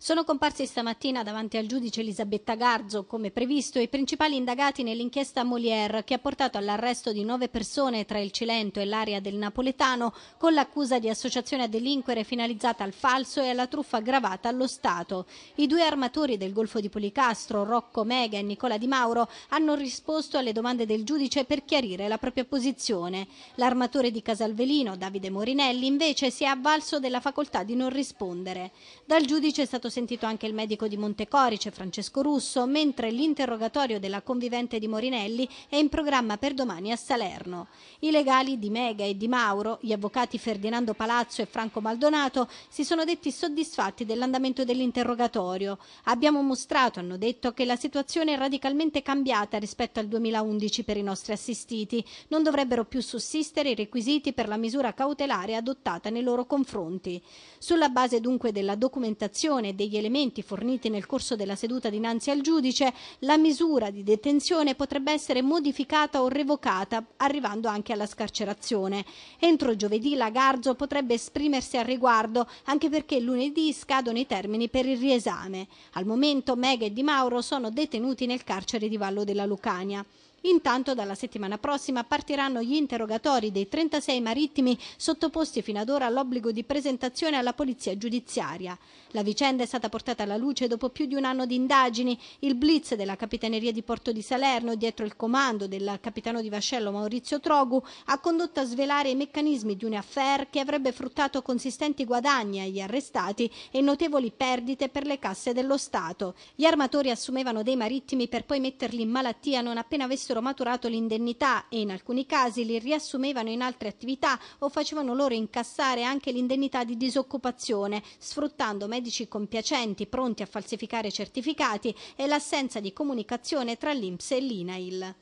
Sono comparsi stamattina davanti al giudice Elisabetta Garzo, come previsto, i principali indagati nell'inchiesta Molière che ha portato all'arresto di nove persone tra il Cilento e l'area del Napoletano con l'accusa di associazione a delinquere finalizzata al falso e alla truffa aggravata allo Stato. I due armatori del Golfo di Policastro, Rocco Mega e Nicola Di Mauro, hanno risposto alle domande del giudice per chiarire la propria posizione. L'armatore di Casalvelino, Davide Morinelli, invece si è avvalso della facoltà di non rispondere. Dal giudice è stato stato sentito anche il medico di Montecorice, Francesco Russo, mentre l'interrogatorio della convivente di Morinelli è in programma per domani a Salerno. I legali di Mega e di Mauro, gli avvocati Ferdinando Palazzo e Franco Maldonato, si sono detti soddisfatti dell'andamento dell'interrogatorio. Abbiamo mostrato, hanno detto, che la situazione è radicalmente cambiata rispetto al 2011 per i nostri assistiti. Non dovrebbero più sussistere i requisiti per la misura cautelare adottata nei loro confronti. Sulla base dunque della documentazione e degli elementi forniti nel corso della seduta dinanzi al giudice, la misura di detenzione potrebbe essere modificata o revocata, arrivando anche alla scarcerazione. Entro giovedì la Garzo potrebbe esprimersi al riguardo, anche perché lunedì scadono i termini per il riesame. Al momento Mega e Di Mauro sono detenuti nel carcere di Vallo della Lucania. Intanto dalla settimana prossima partiranno gli interrogatori dei 36 marittimi sottoposti fino ad ora all'obbligo di presentazione alla polizia giudiziaria. La vicenda è stata portata alla luce dopo più di un anno di indagini. Il blitz della Capitaneria di Porto di Salerno, dietro il comando del capitano di vascello Maurizio Trogu, ha condotto a svelare i meccanismi di un affair che avrebbe fruttato consistenti guadagni agli arrestati e notevoli perdite per le casse dello Stato. Gli armatori assumevano dei marittimi per poi metterli in malattia non appena vessuti avessero maturato l'indennità e in alcuni casi li riassumevano in altre attività o facevano loro incassare anche l'indennità di disoccupazione, sfruttando medici compiacenti pronti a falsificare certificati e l'assenza di comunicazione tra l'Inps e l'INAIL.